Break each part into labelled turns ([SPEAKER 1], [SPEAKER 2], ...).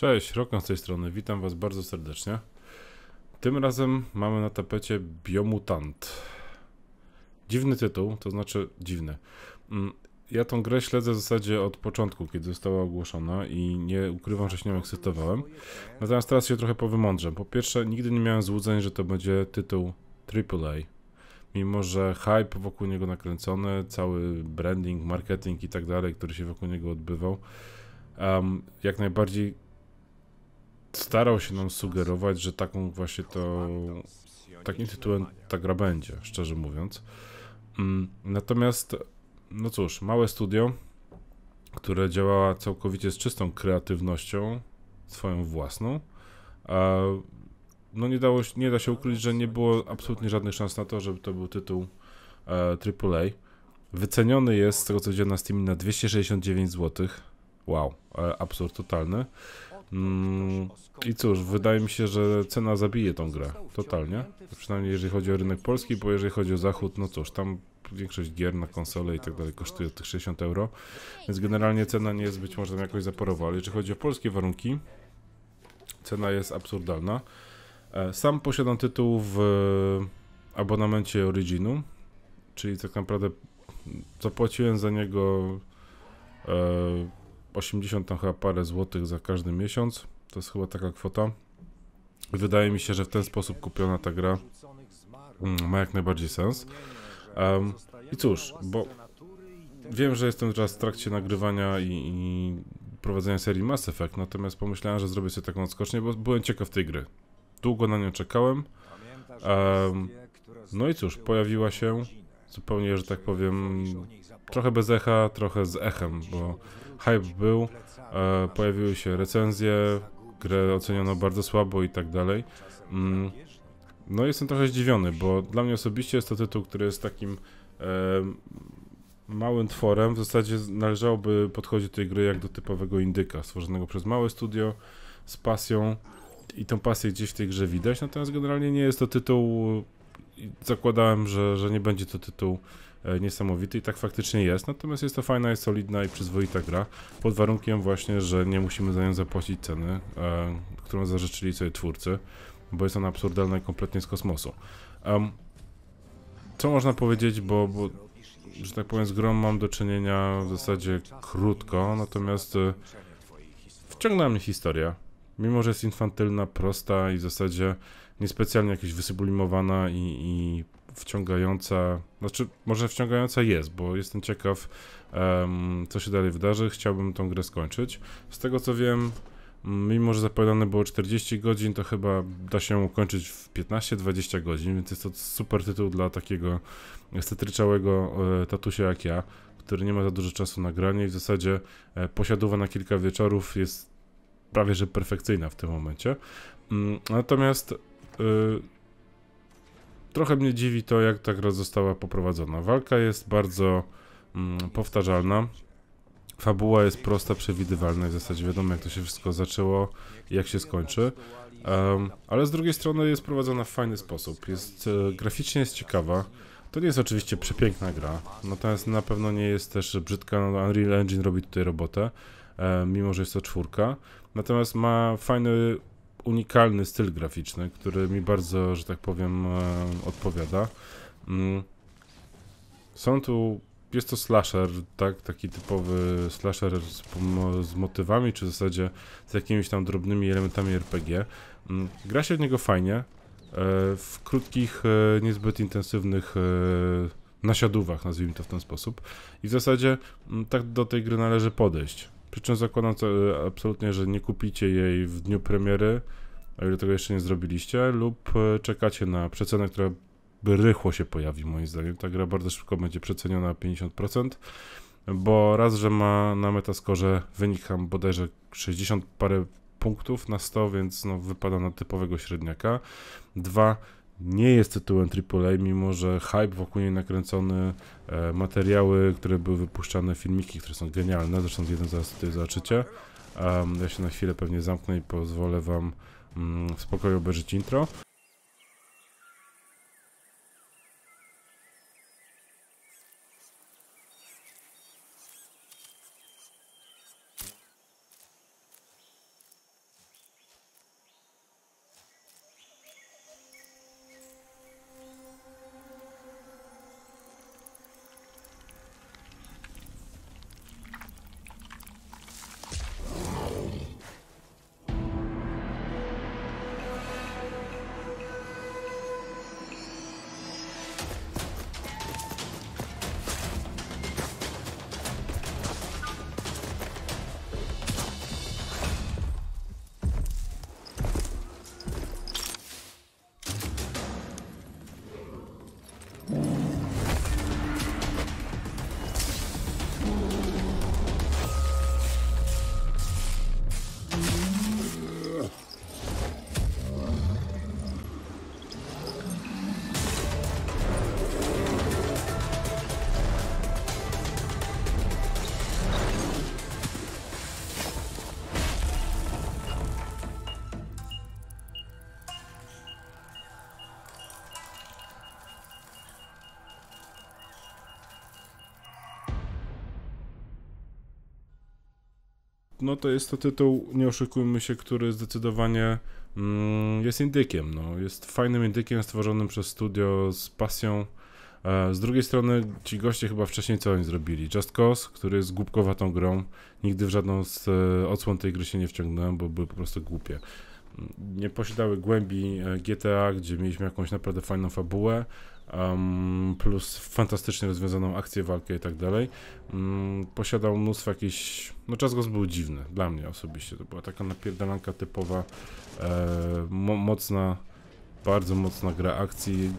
[SPEAKER 1] Cześć, Rokan z tej strony, witam was bardzo serdecznie. Tym razem mamy na tapecie Biomutant. Dziwny tytuł, to znaczy dziwny. Mm, ja tą grę śledzę w zasadzie od początku, kiedy została ogłoszona i nie ukrywam, że się nią ekscytowałem. Natomiast teraz się trochę powymądrzę. Po pierwsze, nigdy nie miałem złudzeń, że to będzie tytuł AAA. Mimo, że hype wokół niego nakręcony, cały branding, marketing i tak dalej, który się wokół niego odbywał, um, jak najbardziej starał się nam sugerować, że taką właśnie to. Takim tytułem ta gra będzie, szczerze mówiąc. Mm, natomiast, no cóż, małe studio, które działa całkowicie z czystą kreatywnością, swoją własną, no nie, dało, nie da się ukryć, że nie było absolutnie żadnych szans na to, żeby to był tytuł AAA. E, Wyceniony jest, z tego co widziałem na Steamie, na 269 zł. Wow, e, absurd totalny. Mm, I cóż, wydaje mi się, że cena zabije tą grę. Totalnie. Przynajmniej jeżeli chodzi o rynek polski, bo jeżeli chodzi o zachód, no cóż, tam większość gier na konsole i tak dalej kosztuje tych 60 euro. Więc generalnie cena nie jest być może tam jakoś zaporowa. Ale jeżeli chodzi o polskie warunki, cena jest absurdalna. E, sam posiadam tytuł w abonamencie Originu, czyli tak naprawdę zapłaciłem za niego e, 80 tam chyba parę złotych za każdy miesiąc. To jest chyba taka kwota. Wydaje mi się, że w ten sposób kupiona ta gra mm, ma jak najbardziej sens. Um, I cóż, bo wiem, że jestem teraz w trakcie nagrywania i, i prowadzenia serii Mass Effect, natomiast pomyślałem, że zrobię sobie taką odskocznię, bo byłem ciekaw tej gry. Długo na nią czekałem. Um, no i cóż, pojawiła się zupełnie, że tak powiem, trochę bez echa, trochę z echem, bo hype był, e, pojawiły się recenzje, grę oceniono bardzo słabo i tak dalej. Mm, no jestem trochę zdziwiony, bo dla mnie osobiście jest to tytuł, który jest takim e, małym tworem. W zasadzie należałoby podchodzić do tej gry jak do typowego indyka, stworzonego przez małe studio z pasją i tą pasję gdzieś w tej grze widać, natomiast generalnie nie jest to tytuł, zakładałem, że, że nie będzie to tytuł E, niesamowity i tak faktycznie jest. Natomiast jest to fajna, jest solidna i przyzwoita gra, pod warunkiem właśnie, że nie musimy za nią zapłacić ceny, e, którą zażyczyli sobie twórcy, bo jest ona absurdalna i kompletnie z kosmosu. co można powiedzieć, bo, bo że tak powiem, z grą mam do czynienia w zasadzie krótko, natomiast e, wciągnęła mnie historia. Mimo, że jest infantylna, prosta i w zasadzie niespecjalnie jakieś wysublimowana i, i wciągająca, znaczy może wciągająca jest, bo jestem ciekaw um, co się dalej wydarzy, chciałbym tą grę skończyć. Z tego co wiem, mimo że zapowiadane było 40 godzin, to chyba da się ukończyć w 15-20 godzin, więc jest to super tytuł dla takiego stetryczałego e, tatusia jak ja, który nie ma za dużo czasu na granie i w zasadzie e, posiadowa na kilka wieczorów jest prawie że perfekcyjna w tym momencie. Mm, natomiast y, Trochę mnie dziwi to, jak ta gra została poprowadzona. Walka jest bardzo mm, powtarzalna. Fabuła jest prosta, przewidywalna i w zasadzie wiadomo jak to się wszystko zaczęło i jak się skończy. Um, ale z drugiej strony jest prowadzona w fajny sposób. Jest, e, graficznie jest ciekawa. To nie jest oczywiście przepiękna gra, natomiast na pewno nie jest też brzydka. No, Unreal Engine robi tutaj robotę, e, mimo że jest to czwórka. Natomiast ma fajny unikalny styl graficzny, który mi bardzo, że tak powiem, e, odpowiada. Mm. Są tu jest to slasher, tak? Taki typowy slasher z, z, motywami, czy w zasadzie z jakimiś tam drobnymi elementami RPG. Mm. Gra się w niego fajnie, e, w krótkich, e, niezbyt intensywnych nasiadówach, nazwijmy to w ten sposób. I w zasadzie mm, tak do tej gry należy podejść. Przy czym zakładam absolutnie, że nie kupicie jej w dniu premiery, o ile tego jeszcze nie zrobiliście, lub e, czekacie na przecenę, która rychło się pojawi, moim zdaniem. Ta gra bardzo szybko będzie przeceniona 50%, bo raz, że ma na metaskorze wynikam bodajże 60 parę punktów na 100, więc no, wypada na typowego średniaka. Dwa, nie jest tytułem AAA, mimo że hype wokół niej nakręcony, e, materiały, które były wypuszczane, filmiki, które są genialne, zresztą jeden zaraz tutaj zobaczycie. Um, ja się na chwilę pewnie zamknę i pozwolę wam Mm, w spokoju obejrzeć intro. no to jest to tytuł, nie oszukujmy się, który zdecydowanie mm, jest indykiem. No. Jest fajnym indykiem stworzonym przez studio z pasją. E, z drugiej strony ci goście chyba wcześniej co oni zrobili? Just Cause, który jest głupkowatą grą. Nigdy w żadną z e, odsłon tej gry się nie wciągnąłem, bo były po prostu głupie. Mm, nie posiadały głębi e, GTA, gdzie mieliśmy jakąś naprawdę fajną fabułę. Um, plus fantastycznie rozwiązaną akcję, walkę i tak dalej. Um, posiadał mnóstwo jakichś... No czas go był dziwny, dla mnie osobiście. To była taka napierdalanka typowa, e, mo mocna, bardzo mocna gra akcji,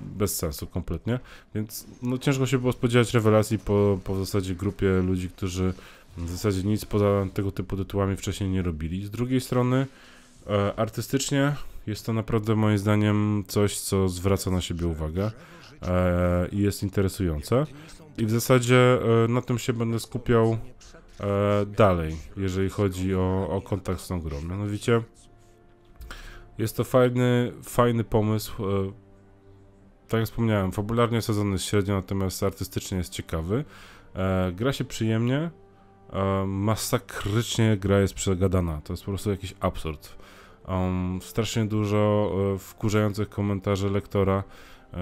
[SPEAKER 1] bez sensu kompletnie. Więc no, ciężko się było spodziewać rewelacji po, po w zasadzie grupie ludzi, którzy w zasadzie nic poza tego typu tytułami wcześniej nie robili. Z drugiej strony e, artystycznie jest to naprawdę moim zdaniem coś, co zwraca na siebie uwagę e, i jest interesujące. I w zasadzie e, na tym się będę skupiał e, dalej, jeżeli chodzi o, o kontakt z tą grą. Mianowicie jest to fajny, fajny pomysł. Tak jak wspomniałem, fabularnie sezon jest średnio, natomiast artystycznie jest ciekawy. Gra się przyjemnie, masakrycznie gra jest przegadana. To jest po prostu jakiś absurd. Um, strasznie dużo e, wkurzających komentarzy lektora, e,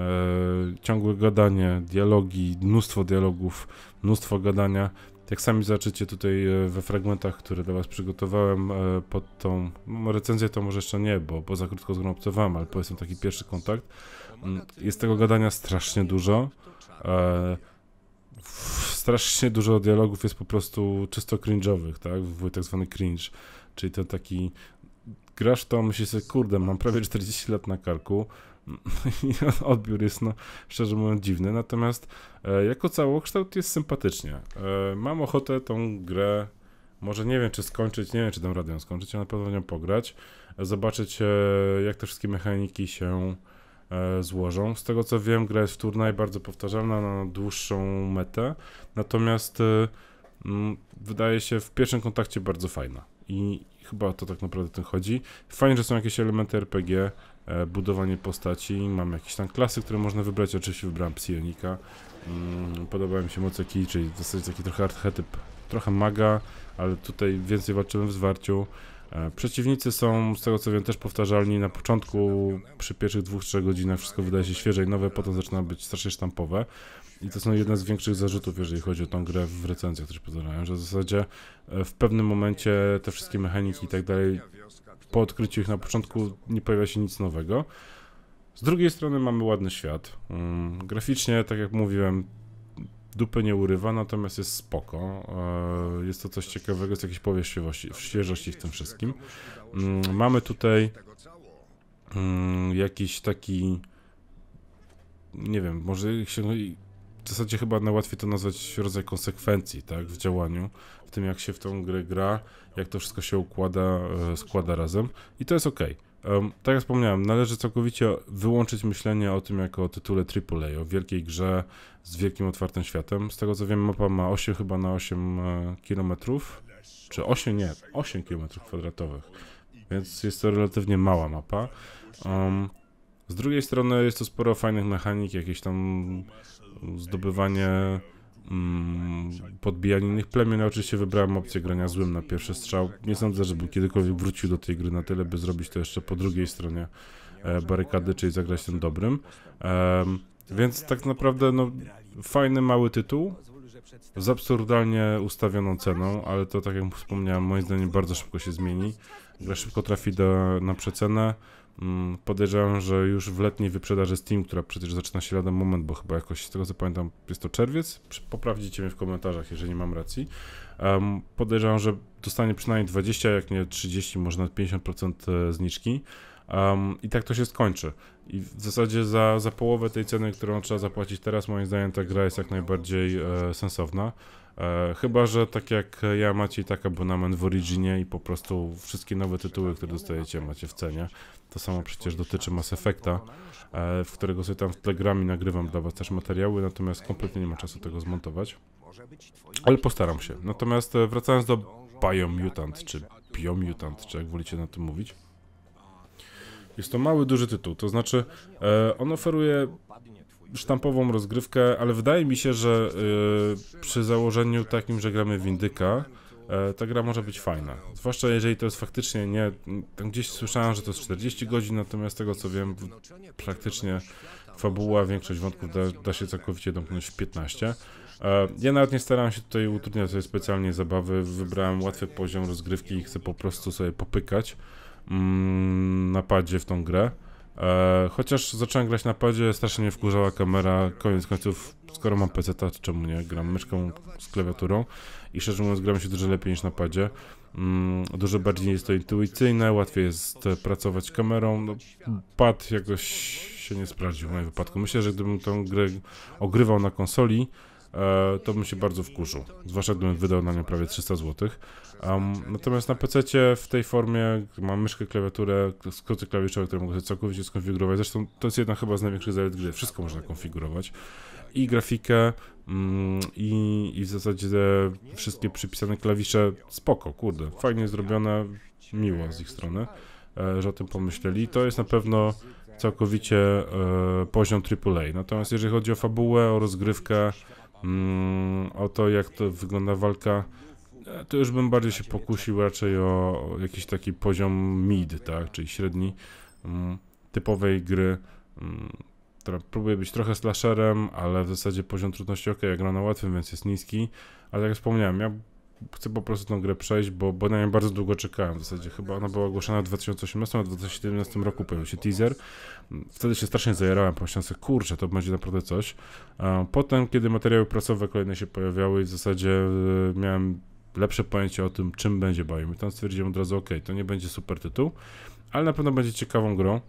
[SPEAKER 1] ciągłe gadanie, dialogi, mnóstwo dialogów, mnóstwo gadania. Jak sami zobaczycie tutaj e, we fragmentach, które dla Was przygotowałem e, pod tą recenzję, to może jeszcze nie, bo, bo za krótko z ale powiedzmy taki pierwszy kontakt. Mm, jest tego gadania strasznie dużo. strasznie dużo dialogów jest po prostu czysto cringe'owych, tak? Był tak zwany cringe, czyli ten taki grasz to, myślisz sobie, kurde, mam prawie 40 lat na karku, i odbiór jest, no, szczerze mówiąc, dziwny. Natomiast e, jako całokształt jest sympatycznie. E, mam ochotę tą grę, może nie wiem czy skończyć, nie wiem czy dam radę ją skończyć, ale na pewno nią pograć. E, zobaczyć, jak te wszystkie mechaniki się e, złożą. Z tego co wiem, gra jest wtórna i bardzo powtarzalna na dłuższą metę. Natomiast e, m, wydaje się w pierwszym kontakcie bardzo fajna i chyba to tak naprawdę tym chodzi. Fajnie, że są jakieś elementy RPG, e, budowanie postaci, mam jakieś tam klasy, które można wybrać, oczywiście wybrałem Psionika. Mm, mi się moce kij, czyli w zasadzie taki trochę archetyp, trochę maga, ale tutaj więcej walczyłem w zwarciu. E, przeciwnicy są, z tego co wiem, też powtarzalni na początku, przy pierwszych dwóch, trzech godzinach wszystko wydaje się świeże i nowe, potem zaczyna być strasznie sztampowe. I to są jedne z większych zarzutów, jeżeli chodzi o tą grę w recenzjach, które powtarzają, że w zasadzie e, w pewnym momencie te wszystkie mechaniki i tak dalej, po odkryciu ich na początku nie pojawia się nic nowego. Z drugiej strony mamy ładny świat. Mm, graficznie, tak jak mówiłem, dupy nie urywa, natomiast jest spoko. E, jest to coś ciekawego, jest jakieś powierzchliwości, świeżości w tym wszystkim. Mm, mamy tutaj mm, jakiś taki, nie wiem, może się, no w zasadzie chyba najłatwiej to nazwać rodzaj konsekwencji, tak, w działaniu, w tym jak się w tą grę gra, jak to wszystko się układa, e, składa razem i to jest ok. Um, tak jak wspomniałem, należy całkowicie wyłączyć myślenie o tym jako o tytule AAA, o wielkiej grze z wielkim otwartym światem. Z tego co wiem, mapa ma 8 chyba na 8 e, km, czy 8 nie, 8 km kwadratowych, więc jest to relatywnie mała mapa. Um, z drugiej strony jest to sporo fajnych mechanik, jakieś tam zdobywanie mm, podbijanie innych plemion. Ja oczywiście wybrałem opcję grania złym na pierwszy strzał. Nie sądzę, żeby kiedykolwiek wrócił do tej gry na tyle, by zrobić to jeszcze po drugiej stronie e, barykady, czyli zagrać tym dobrym. E, więc tak naprawdę no, fajny mały tytuł, z absurdalnie ustawioną ceną, ale to tak jak wspomniałem, moim zdaniem bardzo szybko się zmieni gra szybko trafi do, na przecenę. Mm, podejrzewam, że już w letniej wyprzedaży Steam, która przecież zaczyna się lada moment, bo chyba jakoś z tego co pamiętam jest to czerwiec. Poprawdzicie mnie w komentarzach, jeżeli nie mam racji. Um, podejrzewam, że dostanie przynajmniej 20, jak nie 30, może nawet 50% e, zniżki. Um, I tak to się skończy. I w zasadzie za, za połowę tej ceny, którą trzeba zapłacić teraz, moim zdaniem ta gra jest jak najbardziej e, sensowna. E, chyba, że tak jak ja macie i tak abonament w Originie i po prostu wszystkie nowe tytuły, które dostajecie macie w cenie. To samo przecież dotyczy Mass Effecta, e, w którego sobie tam w Telegramie nagrywam dla was też materiały, natomiast kompletnie nie ma czasu tego zmontować. Ale postaram się. Natomiast e, wracając do Biomutant, czy Biomutant, czy jak wolicie na tym mówić. Jest to mały, duży tytuł, to znaczy e, on oferuje sztampową rozgrywkę, ale wydaje mi się, że yy, przy założeniu takim, że gramy w yy, ta gra może być fajna. Zwłaszcza jeżeli to jest faktycznie nie. Tam gdzieś słyszałem, że to jest 40 godzin, natomiast tego co wiem, praktycznie fabuła, większość wątków da, da się całkowicie domknąć w 15. E, ja nawet nie starałem się tutaj utrudniać sobie specjalnie zabawy, wybrałem łatwy poziom rozgrywki i chcę po prostu sobie popykać mm, napadzie w tą grę. E, chociaż zacząłem grać na padzie, strasznie mnie wkurzała kamera, koniec końców, skoro mam PC, to czemu nie? Gram myszką z klawiaturą i szczerze mówiąc gram się dużo lepiej niż na padzie. Mm, dużo bardziej jest to intuicyjne, łatwiej jest pracować kamerą, no, pad jakoś się nie sprawdził w moim wypadku. Myślę, że gdybym tę grę ogrywał na konsoli, e, to bym się bardzo wkurzył, zwłaszcza gdybym wydał na nią prawie 300 złotych. Um, natomiast na PC tak. w tej formie mam myszkę, klawiaturę, skróty klawiszowe, które mogę sobie całkowicie skonfigurować. Zresztą to jest jedna chyba z największych zalet gry. Wszystko można konfigurować. I grafikę, mm, i, i w zasadzie wszystkie przypisane klawisze. Spoko, kurde. Fajnie zrobione, miło z ich strony, e, że o tym pomyśleli. To jest na pewno całkowicie e, poziom AAA. Natomiast jeżeli chodzi o fabułę, o rozgrywkę, mm, o to jak to wygląda walka, E, to już bym bardziej się pokusił raczej o jakiś taki poziom mid, tak, czyli średni mm, typowej gry, mm, która próbuje być trochę slasherem, ale w zasadzie poziom trudności ok, ja gra na łatwym, więc jest niski, ale jak wspomniałem, ja chcę po prostu tą grę przejść, bo, bo na nią bardzo długo czekałem w zasadzie. Chyba ona była ogłoszona w 2018, a w 2017 roku pojawił się teaser. Wtedy się strasznie zajerałem, pomyślałem sobie, kurczę, to będzie naprawdę coś. Potem, kiedy materiały prasowe kolejne się pojawiały i w zasadzie e, miałem lepsze pojęcie o tym, czym będzie tam Stwierdziłem od razu, ok, to nie będzie super tytuł, ale na pewno będzie ciekawą grą.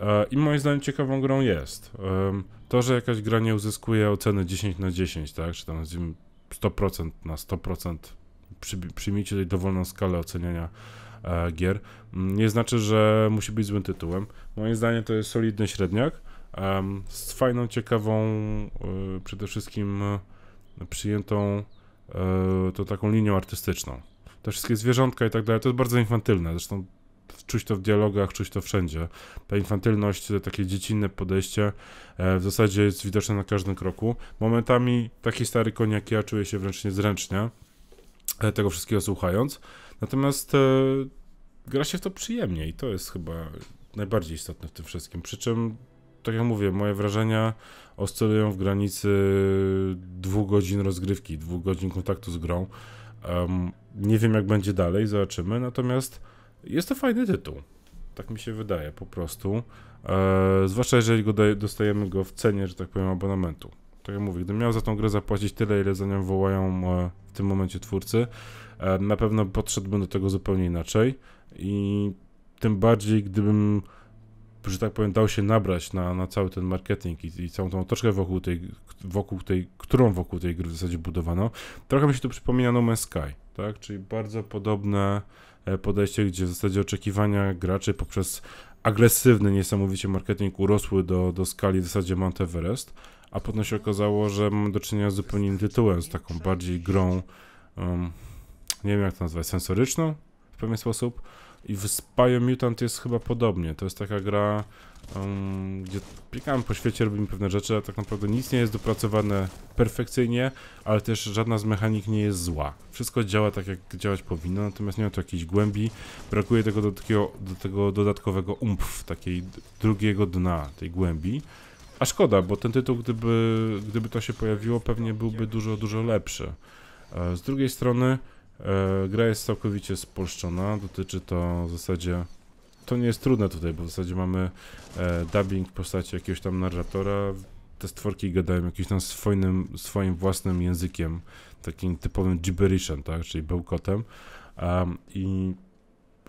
[SPEAKER 1] E, I moim zdaniem ciekawą grą jest. To, że jakaś gra nie uzyskuje oceny 10 na 10, tak? Czy tam 100% na 100%, przy, przyjmijcie tutaj dowolną skalę oceniania e, gier, nie znaczy, że musi być złym tytułem. Moim zdaniem to jest solidny średniak z fajną, ciekawą, e, przede wszystkim przyjętą E, to taką linią artystyczną. Te wszystkie zwierzątka i tak dalej, to jest bardzo infantylne, zresztą czuć to w dialogach, czuć to wszędzie. Ta infantylność, takie dziecinne podejście e, w zasadzie jest widoczne na każdym kroku. Momentami taki stary koniak ja czuję się wręcz niezręcznie e, tego wszystkiego słuchając. Natomiast gra się w to przyjemnie i to jest chyba najbardziej istotne w tym wszystkim. Przy czym tak jak mówię, moje wrażenia oscylują w granicy dwóch godzin rozgrywki, dwóch godzin kontaktu z grą. Um, nie wiem, jak będzie dalej, zobaczymy. Natomiast jest to fajny tytuł. Tak mi się wydaje po prostu. E, zwłaszcza jeżeli go dostajemy go w cenie, że tak powiem, abonamentu. Tak jak mówię, gdybym miał za tą grę zapłacić tyle, ile za nią wołają e, w tym momencie twórcy, e, na pewno podszedłbym do tego zupełnie inaczej. I tym bardziej, gdybym że tak powiem, dał się nabrać na, na cały ten marketing i, i całą tą otoczkę wokół tej, wokół tej, którą wokół tej gry w zasadzie budowano. Trochę mi się to przypomina No Man's Sky, tak? Czyli bardzo podobne e, podejście, gdzie w zasadzie oczekiwania graczy poprzez agresywny niesamowicie marketing urosły do, do skali w zasadzie Mount Everest, a potem się okazało, że mamy do czynienia z zupełnie innym tytułem, z taką bardziej grą, um, nie wiem jak to nazwać, sensoryczną w pewien sposób, i w Spy Mutant jest chyba podobnie. To jest taka gra, um, gdzie biegamy po świecie, robimy pewne rzeczy, a tak naprawdę nic nie jest dopracowane perfekcyjnie, ale też żadna z mechanik nie jest zła. Wszystko działa tak, jak działać powinno, natomiast nie ma tu jakiejś głębi. Brakuje tego do, takiego, do tego dodatkowego umpf, takiej drugiego dna tej głębi. A szkoda, bo ten tytuł, gdyby, gdyby to się pojawiło, pewnie byłby dużo, dużo lepszy. E, z drugiej strony, E, gra jest całkowicie spolszczona, dotyczy to w zasadzie... To nie jest trudne tutaj, bo w zasadzie mamy e, dubbing w postaci jakiegoś tam narratora. Te stworki gadają jakimś tam swoim, swoim własnym językiem, takim typowym gibberishem, tak, czyli bełkotem. Um, I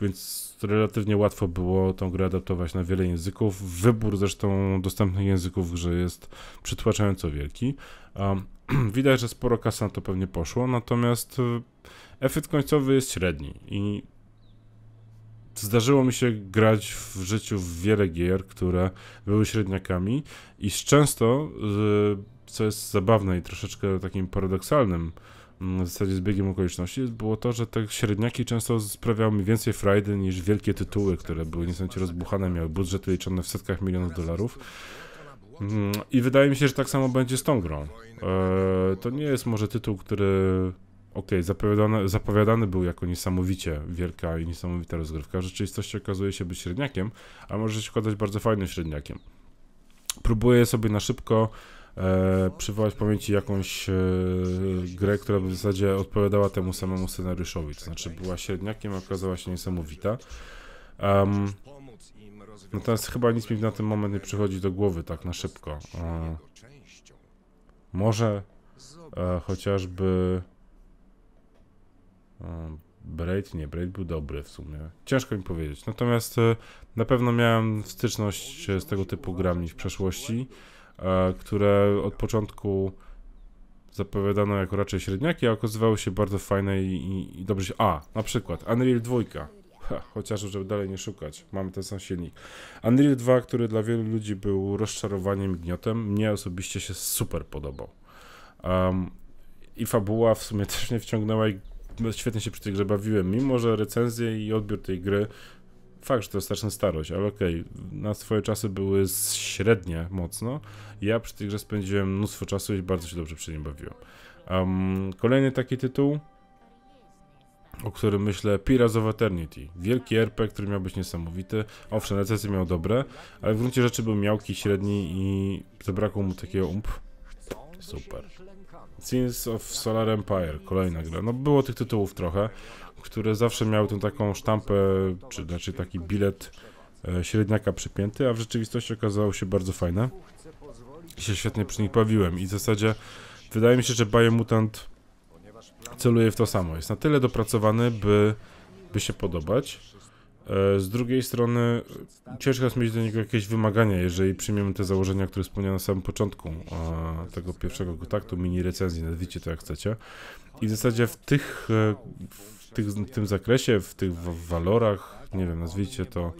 [SPEAKER 1] więc relatywnie łatwo było tą grę adaptować na wiele języków. Wybór zresztą dostępnych języków że jest przytłaczająco wielki. Um, widać, że sporo kasy na to pewnie poszło, natomiast y, efekt końcowy jest średni i zdarzyło mi się grać w życiu w wiele gier, które były średniakami i często, y, co jest zabawne i troszeczkę takim paradoksalnym mm, w zasadzie z biegiem okoliczności, było to, że te średniaki często sprawiały mi więcej frajdy niż wielkie tytuły, które były niesamowicie rozbuchane, miały budżety liczone w setkach milionów dolarów. Mm, I wydaje mi się, że tak samo będzie z tą grą. E, to nie jest może tytuł, który Okej, okay, zapowiadany był jako niesamowicie wielka i niesamowita rozgrywka. W rzeczywistości okazuje się być średniakiem, a może się okazać bardzo fajnym średniakiem. Próbuję sobie na szybko e, przywołać w pamięci jakąś e, grę, która by w zasadzie odpowiadała temu samemu scenariuszowi. To znaczy była średniakiem, a okazała się niesamowita. Um, natomiast chyba nic mi na ten moment nie przychodzi do głowy tak na szybko. E, może e, chociażby... Braid, nie, Braid był dobry w sumie. Ciężko mi powiedzieć. Natomiast e, na pewno miałem styczność z tego typu grami w przeszłości, e, które od początku zapowiadano jako raczej średniaki, a okazywały się bardzo fajne i, i, i dobrze się... A, na przykład Unreal 2. chociaż żeby dalej nie szukać, mamy ten sam silnik. Unreal 2, który dla wielu ludzi był rozczarowaniem i gniotem, mnie osobiście się super podobał. Um, I fabuła w sumie też nie wciągnęła i świetnie się przy tej grze bawiłem, mimo że recenzje i odbiór tej gry fakt, że to straszna starość, ale okej, okay, na swoje czasy były średnie mocno. Ja przy tej grze spędziłem mnóstwo czasu i bardzo się dobrze przy nim bawiłem. Um, kolejny taki tytuł, o którym myślę, Pirates of Eternity. Wielki RP, który miał być niesamowity. Owszem, recenzje miał dobre, ale w gruncie rzeczy był miałki, średni i zabrakło mu takiego ump. Super. Sins of Solar Empire, kolejna gra. No było tych tytułów trochę, które zawsze miały tą taką sztampę, czy znaczy taki bilet e, średniaka przypięty, a w rzeczywistości okazało się bardzo fajne. I się świetnie przy nich bawiłem i w zasadzie wydaje mi się, że Biomutant celuje w to samo. Jest na tyle dopracowany, by, by się podobać. E, z drugiej strony ciężko jest mieć do niego jakieś wymagania, jeżeli przyjmiemy te założenia, które wspomniałem na samym początku e, tego pierwszego kontaktu, mini recenzji, nazwijcie to jak chcecie. I w zasadzie w tych, e, w tych, w tym zakresie, w tych walorach, nie wiem, nazwijcie to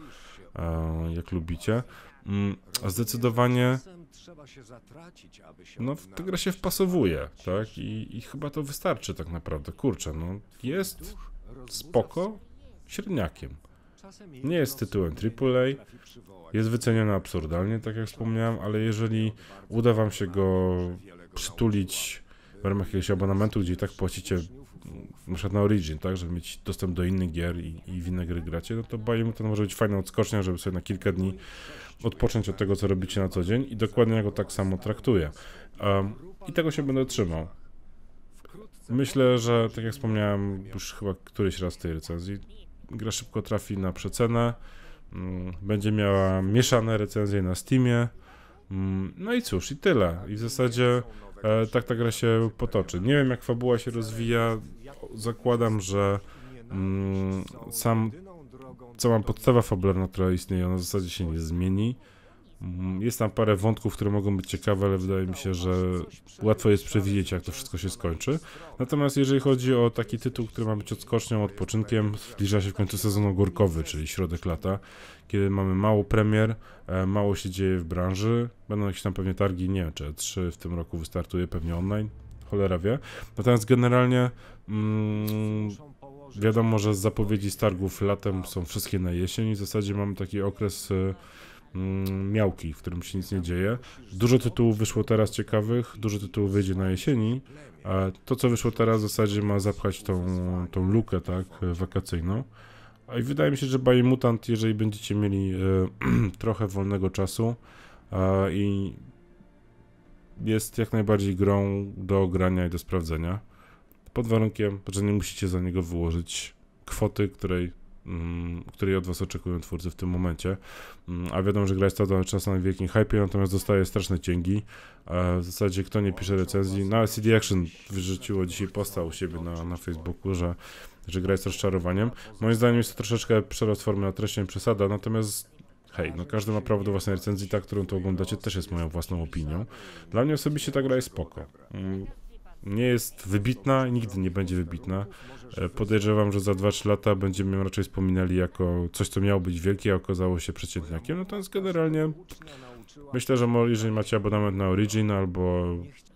[SPEAKER 1] jak lubicie, mm, zdecydowanie no, ta gra się wpasowuje, tak? I, I, chyba to wystarczy tak naprawdę. Kurczę, no jest spoko średniakiem. Nie jest tytułem AAA, jest wyceniony absurdalnie, tak jak wspomniałem, ale jeżeli uda Wam się go przytulić w ramach jakiegoś abonamentu, gdzie i tak płacicie na przykład na Origin, tak, żeby mieć dostęp do innych gier i, i w inne gry gracie, no to to no może być fajna odskocznia, żeby sobie na kilka dni odpocząć od tego, co robicie na co dzień i dokładnie go tak samo traktuję. Um, I tego się będę trzymał. Myślę, że tak jak wspomniałem już chyba któryś raz w tej recenzji, gra szybko trafi na przecenę. Mm, będzie miała mieszane recenzje na Steamie. Mm, no i cóż, i tyle. I w zasadzie e, tak ta gra się potoczy. Nie wiem, jak fabuła się rozwija. Zakładam, że mm, sam, cała podstawa fabularna, która istnieje, ona w zasadzie się nie zmieni. Mhm. Jest tam parę wątków, które mogą być ciekawe, ale wydaje mi się, że łatwo jest przewidzieć, jak to wszystko się skończy. Natomiast jeżeli chodzi o taki tytuł, który ma być odskocznią, odpoczynkiem, zbliża się w końcu sezon ogórkowy, czyli środek lata, kiedy mamy mało premier, e, mało się dzieje w branży, będą jakieś tam pewnie targi, nie wiem, czy e trzy w tym roku wystartuje, pewnie online, cholera wie. Natomiast generalnie mm, wiadomo, że zapowiedzi z targów latem są wszystkie na jesień i w zasadzie mamy taki okres... E, Mm, miałki, w którym się nic nie dzieje. Dużo tytułów wyszło teraz ciekawych, dużo tytułów wyjdzie na jesieni. to, co wyszło teraz, w zasadzie ma zapchać tą, tą lukę, tak, wakacyjną. I wydaje mi się, że mutant, jeżeli będziecie mieli e, trochę wolnego czasu i jest jak najbardziej grą do ogrania i do sprawdzenia, pod warunkiem, że nie musicie za niego wyłożyć kwoty, której Mm, której od was oczekują twórcy w tym momencie. Mm, a wiadomo, że gra jest cały czas na wielkim hype, natomiast dostaje straszne cięgi. E, w zasadzie kto nie pisze recenzji, na no, CD Action wyrzuciło dzisiaj posta u siebie na, na Facebooku, że, że gra jest rozczarowaniem. Moim zdaniem jest to troszeczkę przerost formy na treść, przesada, natomiast hej, no każdy ma prawo do własnej recenzji, ta, którą tu oglądacie też jest moją własną opinią. Dla mnie osobiście ta gra jest spoko. Mm, nie jest wybitna, nigdy nie będzie wybitna. E, podejrzewam, że za 2-3 lata będziemy ją raczej wspominali jako coś, co miało być wielkie, a okazało się przeciętniakiem. Natomiast no generalnie myślę, że jeżeli macie abonament na Origin albo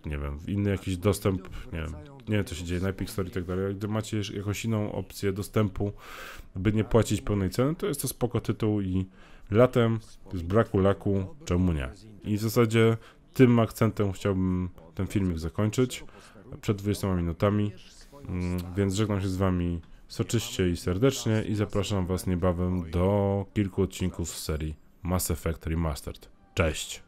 [SPEAKER 1] nie wiem, inny jakiś dostęp, nie wiem, nie wiem co się dzieje na Epic Store i tak dalej, gdy macie jakąś inną opcję dostępu, by nie płacić pełnej ceny, to jest to spoko tytuł i latem z braku laku czemu nie. I w zasadzie tym akcentem chciałbym ten filmik zakończyć przed 20 minutami, mm, więc żegnam się z Wami soczyście i serdecznie i zapraszam Was niebawem do kilku odcinków z serii Mass Effect Remastered. Cześć!